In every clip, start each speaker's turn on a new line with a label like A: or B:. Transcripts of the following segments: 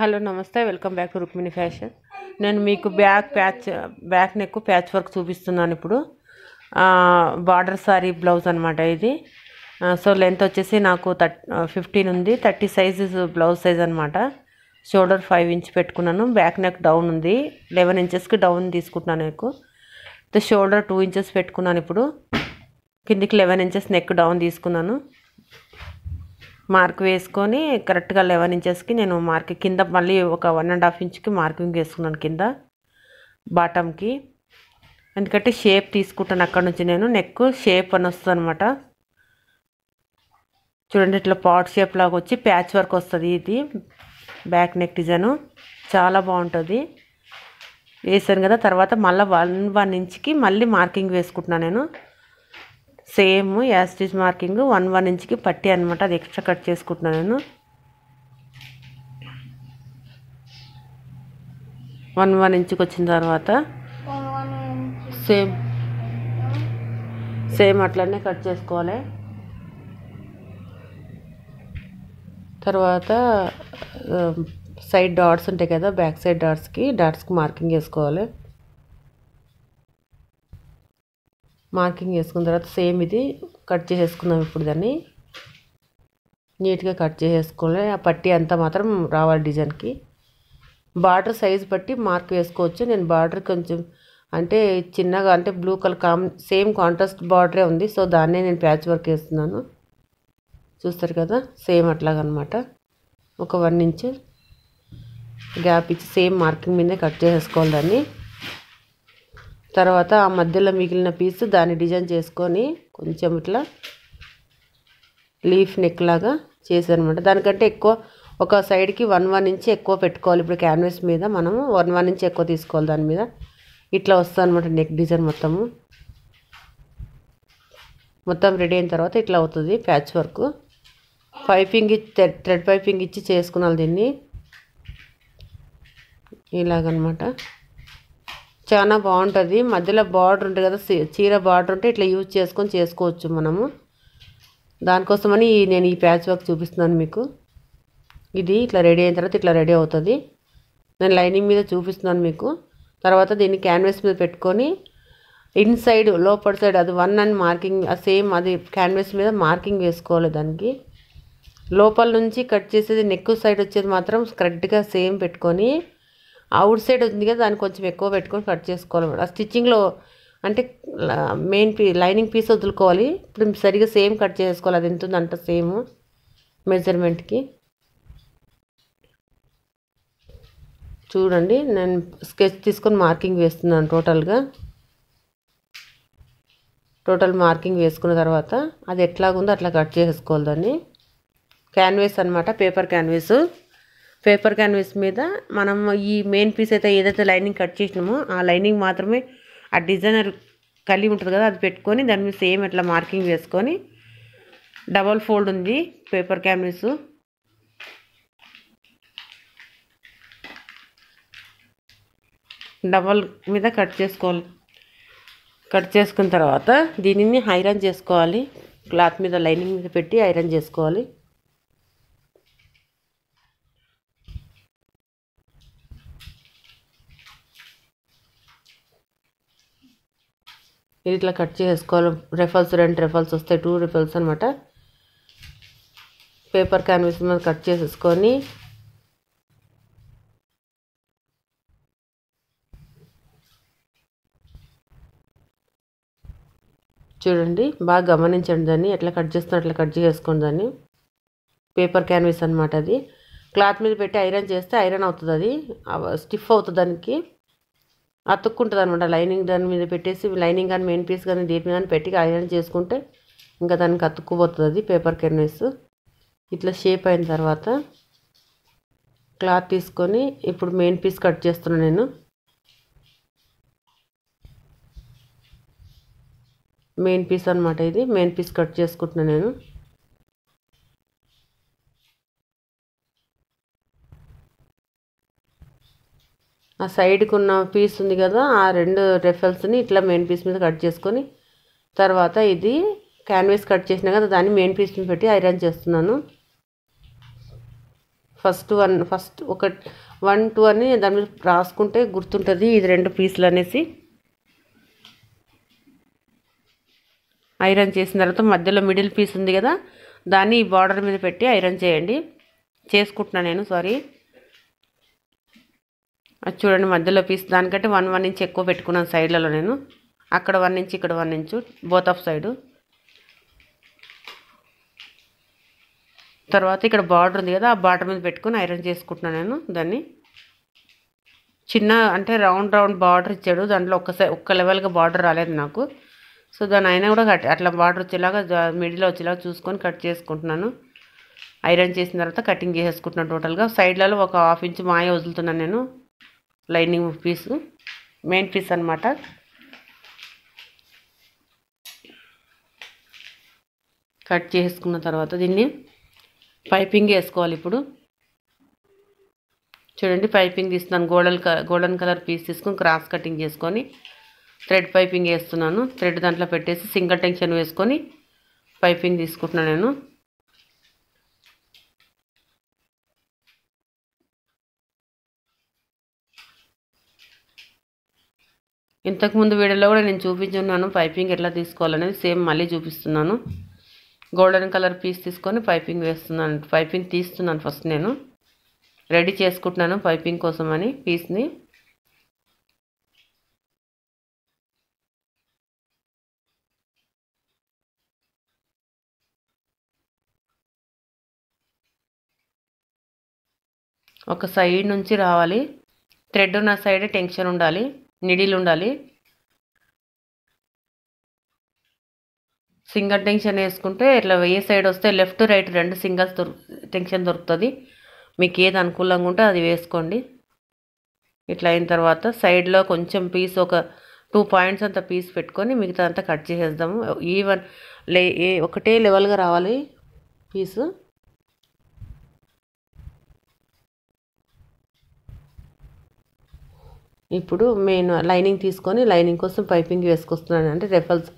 A: hello నమస్తే welcome back Rukmini fashion నేను మీకు back patch back neck patch work చూపిస్తున్నాను ఇప్పుడు బార్డర్ సారీ బ్లౌజ్ అనమాట ఇది సో లెంత్ వచ్చేసి నాకు థర్ ఫిఫ్టీన్ ఉంది థర్టీ సైజెస్ బ్లౌజ్ సైజ్ అనమాట షోల్డర్ ఫైవ్ ఇంచ్ పెట్టుకున్నాను బ్యాక్ నెక్ డౌన్ ఉంది లెవెన్ ఇంచెస్కి డౌన్ తీసుకుంటున్నాను నెక్ షోల్డర్ టూ ఇంచెస్ పెట్టుకున్నాను ఇప్పుడు కిందికి లెవెన్ ఇంచెస్ నెక్ డౌన్ తీసుకున్నాను మార్క్ వేసుకొని కరెక్ట్గా లెవెన్ ఇంచెస్కి నేను మార్క్ కింద మళ్ళీ ఒక వన్ అండ్ హాఫ్ ఇంచ్కి మార్కింగ్ వేసుకున్నాను కింద బాటమ్కి ఎందుకంటే షేప్ తీసుకుంటాను అక్కడ నుంచి నేను నెక్ షేప్ అని వస్తుంది అనమాట చూడండి ఇట్లా పాట్ షేప్ లాగా వచ్చి ప్యాచ్ వర్క్ వస్తుంది ఇది బ్యాక్ నెక్ డిజైన్ చాలా బాగుంటుంది వేసాను కదా తర్వాత మళ్ళీ వన్ వన్ ఇంచ్కి మళ్ళీ మార్కింగ్ వేసుకుంటున్నాను నేను same as it is marking one one ఇంచ్కి పట్టి అనమాట అది ఎక్స్ట్రా కట్ చేసుకుంటున్నాను నేను వన్ వన్ ఇంచుకి వచ్చిన తర్వాత సేమ్ సేమ్ అట్లనే కట్ చేసుకోవాలి తర్వాత సైడ్ డాట్స్ ఉంటాయి కదా బ్యాక్ సైడ్ డాట్స్కి డాట్స్కి మార్కింగ్ వేసుకోవాలి మార్కింగ్ చేసుకున్న తర్వాత సేమ్ ఇది కట్ చేసేసుకుందాం ఇప్పుడు దాన్ని నీట్గా కట్ చేసేసుకోవాలి ఆ పట్టి అంతా మాత్రం రావాలి డిజైన్కి బార్డర్ సైజ్ బట్టి మార్క్ వేసుకోవచ్చు నేను బార్డర్ కొంచెం అంటే చిన్నగా అంటే బ్లూ కలర్ కామ్ సేమ్ కాంట్రాస్ట్ బార్డరే ఉంది సో దాన్నే నేను ప్యాచ్ వర్క్ వేస్తున్నాను చూస్తారు కదా సేమ్ అట్లాగనమాట ఒక వన్ ఇంచ్ గ్యాప్ ఇచ్చి సేమ్ మార్కింగ్ మీదే కట్ చేసేసుకోవాలి దాన్ని తర్వాత ఆ మధ్యలో మిగిలిన పీస్ దాన్ని డిజైన్ చేసుకొని కొంచెం ఇట్లా లీఫ్ నెక్ లాగా అనమాట దానికంటే ఎక్కువ ఒక సైడ్కి వన్ వన్ ఇంచ్ ఎక్కువ పెట్టుకోవాలి ఇప్పుడు క్యాన్వాస్ మీద మనము వన్ వన్ ఇంచ్ ఎక్కువ తీసుకోవాలి దాని మీద ఇట్లా వస్తుంది అనమాట నెక్ డిజైన్ మొత్తము మొత్తం రెడీ అయిన తర్వాత ఇట్లా అవుతుంది patch work piping thread piping ఇచ్చి చేసుకున్నాను దీన్ని ఇలాగనమాట చాలా బాగుంటుంది మధ్యలో బార్డర్ ఉంటుంది కదా చీర బార్డర్ ఉంటే ఇట్లా యూజ్ చేసుకొని చేసుకోవచ్చు మనము దానికోసమని నేను ఈ ప్యాచ్ వర్క్ చూపిస్తున్నాను మీకు ఇది ఇట్లా రెడీ అయిన తర్వాత ఇట్లా రెడీ అవుతుంది నేను లైనింగ్ మీద చూపిస్తున్నాను మీకు తర్వాత దీన్ని క్యాన్వాస్ మీద పెట్టుకొని ఇన్సైడ్ లోపల సైడ్ అది వన్ అండ్ మార్కింగ్ సేమ్ అది క్యాన్వాస్ మీద మార్కింగ్ వేసుకోవాలి దానికి లోపల నుంచి కట్ చేసేది నెక్ సైడ్ వచ్చేది మాత్రం కరెక్ట్గా సేమ్ పెట్టుకొని అవుట్ సైడ్ ఉంది కదా దాన్ని కొంచెం ఎక్కువ పెట్టుకొని కట్ చేసుకోవాలి ఆ స్టిచ్చింగ్లో అంటే మెయిన్ పీ లైనింగ్ పీస్ వదులుకోవాలి ఇప్పుడు సరిగా సేమ్ కట్ చేసుకోవాలి అది ఎంత ఉందంట సేమ్ మెజర్మెంట్కి చూడండి నేను స్కెచ్ తీసుకొని మార్కింగ్ వేస్తున్నాను టోటల్గా టోటల్ మార్కింగ్ వేసుకున్న తర్వాత అది ఎట్లాగుందో అట్లా కట్ చేసుకోవాలి దాన్ని క్యాన్వేస్ అనమాట పేపర్ క్యాన్వేస్ పేపర్ క్యాన్వాస్ మీద మనం ఈ మెయిన్ పీస్ అయితే ఏదైతే లైనింగ్ కట్ చేసినామో ఆ లైనింగ్ మాత్రమే ఆ డిజైనర్ కలిగి ఉంటుంది కదా అది పెట్టుకొని దాని మీద సేమ్ ఎట్లా మార్కింగ్ వేసుకొని డబల్ ఫోల్డ్ ఉంది పేపర్ క్యాన్వాస్ డబల్ మీద కట్ చేసుకోవాలి కట్ చేసుకున్న తర్వాత దీనిని ఐరన్ చేసుకోవాలి క్లాత్ మీద లైనింగ్ మీద పెట్టి ఐరన్ చేసుకోవాలి ఇది ఇట్లా కట్ చేసుకోవాలి రెఫల్స్ రెండు రెఫల్స్ వస్తాయి టూ రెఫల్స్ అనమాట పేపర్ క్యాన్వాస్ మీద కట్ చేసేసుకొని చూడండి బాగా గమనించండి దాన్ని ఎట్లా కట్ చేస్తున్నా అట్లా కట్ చేసుకోండి దాన్ని పేపర్ క్యాన్వాస్ అనమాట అది క్లాత్ మీద పెట్టి ఐరన్ చేస్తే ఐరన్ అవుతుంది అది స్టిఫ్ అవుతుంది దానికి అతుక్కుంటుంది అనమాట లైనింగ్ దాని మీద పెట్టేసి లైనింగ్ కానీ మెయిన్ పీస్ కానీ దీని మీద పెట్టి ఐరన్ చేసుకుంటే ఇంకా దానికి అతుక్కుపోతుంది పేపర్ కెన్వస్ ఇట్లా షేప్ అయిన తర్వాత క్లాత్ తీసుకొని ఇప్పుడు మెయిన్ పీస్ కట్ చేస్తున్నాను నేను మెయిన్ పీస్ అనమాట ఇది మెయిన్ పీస్ కట్ చేసుకుంటున్నాను నేను ఆ సైడ్కి ఉన్న పీస్ ఉంది కదా ఆ రెండు రెఫెల్స్ని ఇట్లా మెయిన్ పీస్ మీద కట్ చేసుకొని తర్వాత ఇది క్యాన్వాస్ కట్ చేసిన కదా దాన్ని మెయిన్ పీస్ మీద పెట్టి ఐరన్ చేస్తున్నాను ఫస్ట్ వన్ ఫస్ట్ ఒక వన్ టూ అని దాని మీద రాసుకుంటే గుర్తుంటుంది ఇది రెండు పీసులు అనేసి ఐరన్ చేసిన తర్వాత మధ్యలో మిడిల్ పీస్ ఉంది కదా దాన్ని ఈ బార్డర్ మీద పెట్టి ఐరన్ చేయండి చేసుకుంటున్నాను నేను సారీ అది చూడండి మధ్యలో పీస్ దానికంటే వన్ వన్ ఇంచ్ ఎక్కువ పెట్టుకున్నాను సైడ్లలో నేను అక్కడ వన్ ఇంచ్ ఇక్కడ one inch both of side తర్వాత ఇక్కడ బార్డర్ ఉంది కదా ఆ బార్డర్ మీద పెట్టుకుని ఐరన్ చేసుకుంటున్నాను నేను దాన్ని చిన్న అంటే రౌండ్ రౌండ్ బార్డర్ ఇచ్చాడు దాంట్లో ఒక్కసారి ఒక్క లెవెల్గా బార్డర్ రాలేదు నాకు సో దాని అయినా కూడా కట్ అట్లా బార్డర్ వచ్చేలాగా మిడిల్ వచ్చేలాగా చూసుకొని కట్ చేసుకుంటున్నాను ఐరన్ చేసిన తర్వాత కటింగ్ చేసేసుకుంటున్నాను టోటల్గా సైడ్లలో ఒక హాఫ్ ఇంచ్ మాయ వదులుతున్నాను నేను లైనింగ్ పీసు మెయిన్ పీస్ అనమాట కట్ చేసుకున్న తర్వాత దీన్ని పైపింగ్ వేసుకోవాలి ఇప్పుడు చూడండి పైపింగ్ తీస్తున్నాను గోల్డన్ గోల్డెన్ కలర్ పీస్ తీసుకొని క్రాస్ కటింగ్ చేసుకొని థ్రెడ్ పైపింగ్ వేస్తున్నాను థ్రెడ్ దాంట్లో పెట్టేసి సింగిల్ టెన్షన్ వేసుకొని పైపింగ్ తీసుకుంటున్నాను నేను ఇంతకుముందు వీడియోలో కూడా నేను చూపించున్నాను పైపింగ్ ఎట్లా తీసుకోవాలనేది సేమ్ మళ్ళీ చూపిస్తున్నాను గోల్డెన్ కలర్ పీస్ తీసుకొని పైపింగ్ వేస్తున్నాను పైపింగ్ తీస్తున్నాను ఫస్ట్ నేను రెడీ చేసుకుంటున్నాను పైపింగ్ కోసం అని పీస్ని ఒక సైడ్ నుంచి రావాలి థ్రెడ్ ఉన్న సైడ్ టెన్షన్ ఉండాలి నిడిలు ఉండాలి సింగల్ టెన్షన్ వేసుకుంటే ఇట్లా ఏ సైడ్ వస్తే లెఫ్ట్ రైట్ రెండు సింగిల్స్ దొరు టెన్షన్ దొరుకుతుంది మీకు ఏది అనుకూలంగా ఉంటే అది వేసుకోండి ఇట్లా అయిన తర్వాత సైడ్లో కొంచెం పీస్ ఒక టూ పాయింట్స్ అంత పీస్ పెట్టుకొని మిగతా అంతా కట్ చేసేద్దాము ఈవెన్ లే ఒకటే లెవెల్గా రావాలి పీసు ఇప్పుడు మెయిన్ లైనింగ్ తీసుకొని లైనింగ్ కోసం పైపింగ్ వేసుకొస్తున్నాను అంటే రెఫల్స్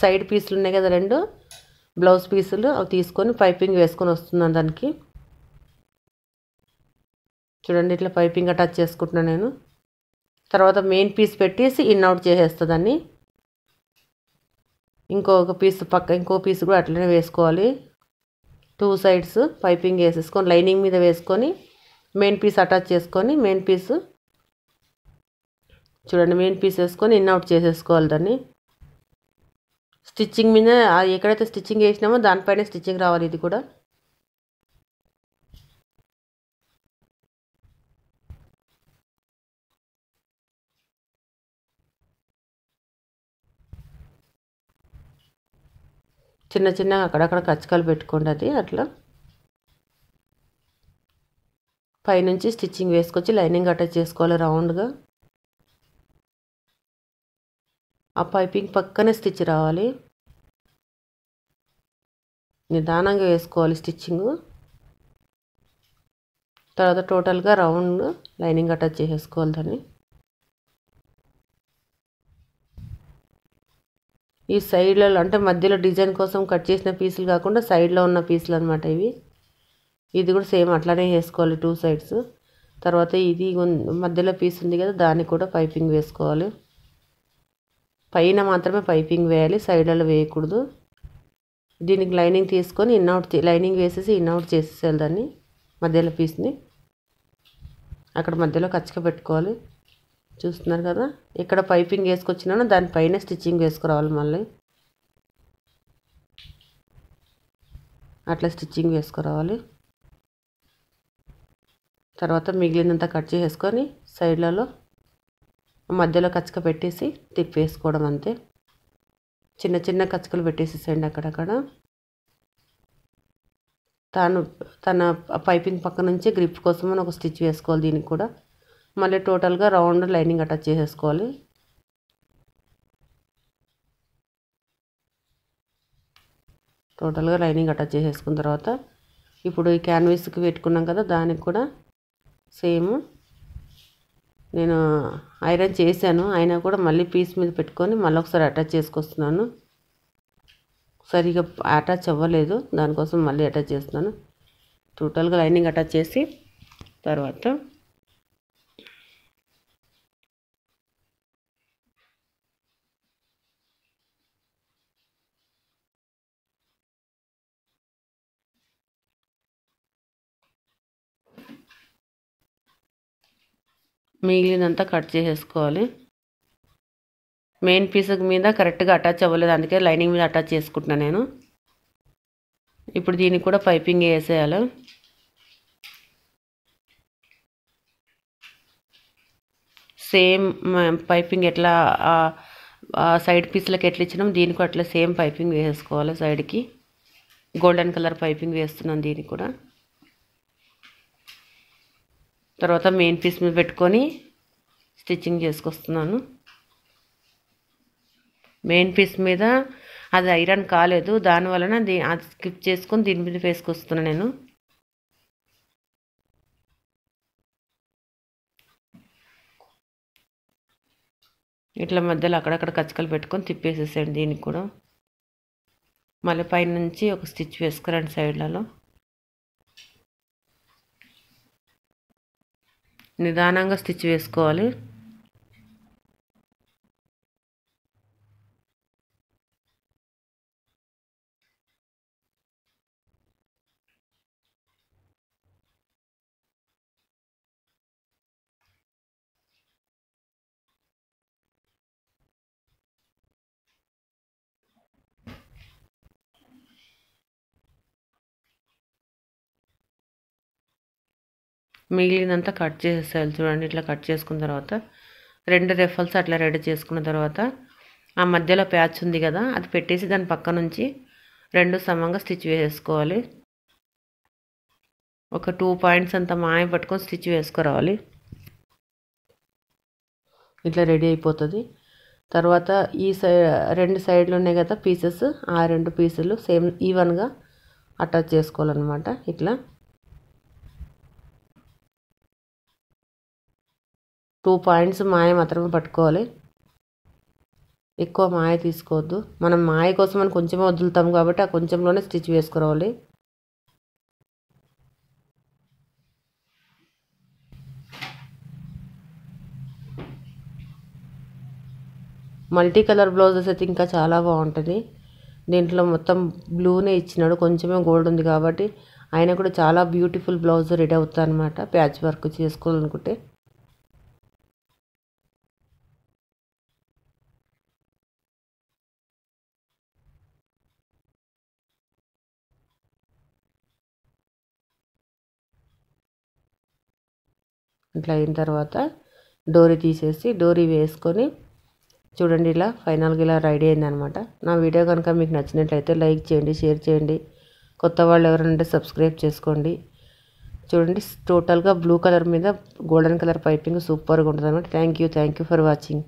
A: సైడ్ పీసులు ఉన్నాయి కదా రెండు బ్లౌజ్ పీసులు అవి తీసుకొని పైపింగ్ వేసుకొని వస్తున్నాను దానికి చూడండి ఇట్లా పైపింగ్ అటాచ్ చేసుకుంటున్నాను నేను తర్వాత మెయిన్ పీస్ పెట్టేసి చేసేస్తా చేసేస్తుందని ఇంకొక పీస్ పక్క ఇంకో పీస్ కూడా అట్లనే వేసుకోవాలి టూ సైడ్స్ పైపింగ్ వేసేసుకొని లైనింగ్ మీద వేసుకొని మెయిన్ పీస్ అటాచ్ చేసుకొని మెయిన్ పీస్ చూడండి మెయిన్ పీస్ వేసుకొని ఇన్ అవుట్ చేసేసుకోవాలి దాన్ని స్టిచ్చింగ్ మీద ఎక్కడైతే స్టిచ్చింగ్ వేసినామో దానిపైనే స్టిచ్చింగ్ రావాలి ఇది కూడా చిన్న చిన్న అక్కడక్కడ కచ్చకాలు పెట్టుకోండి అది అట్లా పైనుంచి స్టిచ్చింగ్ వేసుకొచ్చి లైనింగ్ అటాచ్ చేసుకోవాలి రౌండ్గా ఆ పైపింగ్ పక్కనే స్టిచ్ రావాలి నిదానంగా వేసుకోవాలి స్టిచ్చింగ్ తర్వాత టోటల్గా రౌండ్ లైనింగ్ అటాచ్ చేసేసుకోవాలి దాన్ని ఈ సైడ్లలో అంటే మధ్యలో డిజైన్ కోసం కట్ చేసిన పీసులు కాకుండా సైడ్లో ఉన్న పీసులు అనమాట ఇవి ఇది కూడా సేమ్ అట్లానే వేసుకోవాలి టూ సైడ్స్ తర్వాత ఇది మధ్యలో పీస్ ఉంది కదా దాన్ని కూడా పైపింగ్ వేసుకోవాలి పైన మాత్రమే పైపింగ్ వేయాలి సైడ్లలో వేయకూడదు దీనికి లైనింగ్ తీసుకొని ఇన్అవుట్ లైనింగ్ వేసేసి ఇన్అవుట్ చేసేసేయాలి దాన్ని మధ్యలో పీస్ని అక్కడ మధ్యలో కచ్చక పెట్టుకోవాలి చూస్తున్నారు కదా ఇక్కడ పైపింగ్ వేసుకొచ్చినా దానిపైన స్టిచ్చింగ్ వేసుకురావాలి మళ్ళీ అట్లా స్టిచ్చింగ్ వేసుకురావాలి తర్వాత మిగిలినంత కట్ చేసేసుకొని సైడ్లలో మధ్యలో కచ్చక పెట్టేసి తిప్పేసుకోవడం అంతే చిన్న చిన్న కచ్చకలు పెట్టేసేసేయండి అక్కడక్కడ తాను తన పైపింగ్ పక్క నుంచి గ్రిప్ కోసం ఒక స్టిచ్ వేసుకోవాలి దీనికి కూడా మళ్ళీ టోటల్గా రౌండ్ లైనింగ్ అటాచ్ చేసేసుకోవాలి టోటల్గా లైనింగ్ అటాచ్ చేసేసుకున్న తర్వాత ఇప్పుడు ఈ క్యాన్వీస్కి పెట్టుకున్నాం కదా దానికి కూడా సేమ్ నేను ఐరన్ చేశాను అయినా కూడా మళ్ళీ పీస్ మీద పెట్టుకొని మళ్ళీ ఒకసారి అటాచ్ చేసుకొస్తున్నాను సరిగా అటాచ్ అవ్వలేదు దానికోసం మళ్ళీ అటాచ్ చేస్తున్నాను టోటల్గా లైనింగ్ అటాచ్ చేసి తర్వాత మిగిలినంతా కట్ చేసేసుకోవాలి మెయిన్ పీస్ మీద కరెక్ట్గా అటాచ్ అవ్వలేదు అందుకే లైనింగ్ మీద అటాచ్ చేసుకుంటున్నాను నేను ఇప్పుడు దీనికి కూడా పైపింగ్ వేసేయాలి సేమ్ పైపింగ్ ఎట్లా సైడ్ పీస్లకు ఎట్లా ఇచ్చినాం దీనికి అట్లా సేమ్ పైపింగ్ వేసేసుకోవాలి సైడ్కి గోల్డెన్ కలర్ పైపింగ్ వేస్తున్నాను దీనికి కూడా తర్వాత మెయిన్ పీస్ మీద పెట్టుకొని స్టిచ్చింగ్ చేసుకొస్తున్నాను మెయిన్ పీస్ మీద అది ఐరన్ కాలేదు దానివలన దీ అది స్కిప్ చేసుకొని దీని మీద వేసుకొస్తున్నాను నేను ఇట్లా మధ్యలో అక్కడక్కడ కచ్చకలు పెట్టుకొని తిప్పేసేసాను దీనికి కూడా మళ్ళీ పైనుంచి ఒక స్టిచ్ వేసుకురండి సైడ్లలో నిదానంగా స్టిచ్ వేసుకోవాలి మిగిలినంతా కట్ చేసేయాలి చూడండి ఇట్లా కట్ చేసుకున్న తర్వాత రెండు రెఫల్స్ అట్లా రెడీ చేసుకున్న తర్వాత ఆ మధ్యలో ప్యాచ్ ఉంది కదా అది పెట్టేసి దాని పక్క నుంచి రెండు సమంగా స్టిచ్ వేసుకోవాలి ఒక టూ పాయింట్స్ అంత మాయ పట్టుకొని స్టిచ్ వేసుకురావాలి ఇట్లా రెడీ అయిపోతుంది తర్వాత ఈ సైడ్ రెండు సైడ్లు ఉన్నాయి కదా పీసెస్ ఆ రెండు పీసులు సేమ్ ఈవెన్గా అటాచ్ చేసుకోవాలన్నమాట ఇట్లా టూ పాయింట్స్ మాయ మాత్రమే పట్టుకోవాలి ఎక్కువ మాయ తీసుకోవద్దు మనం మాయ కోసం మనం కొంచెమే వదులుతాం కాబట్టి ఆ కొంచెంలోనే స్టిచ్ వేసుకురావాలి మల్టీ కలర్ బ్లౌజెస్ అయితే ఇంకా చాలా బాగుంటుంది దీంట్లో మొత్తం బ్లూనే ఇచ్చినాడు కొంచెమే గోల్డ్ ఉంది కాబట్టి ఆయన కూడా చాలా బ్యూటిఫుల్ బ్లౌజ్ రెడీ అవుతుంది అనమాట ప్యాచ్ వర్క్ చేసుకోవాలనుకుంటే ఇట్లా అయిన తర్వాత డోరీ తీసేసి డోరీ వేసుకొని చూడండి ఇలా ఫైనల్గా ఇలా రెడీ అయిందనమాట నా వీడియో కనుక మీకు నచ్చినట్లయితే లైక్ చేయండి షేర్ చేయండి కొత్త వాళ్ళు ఎవరంటే సబ్స్క్రైబ్ చేసుకోండి చూడండి టోటల్గా బ్లూ కలర్ మీద గోల్డెన్ కలర్ పైపింగ్ సూపర్గా ఉంటుంది అనమాట thank you thank you for watching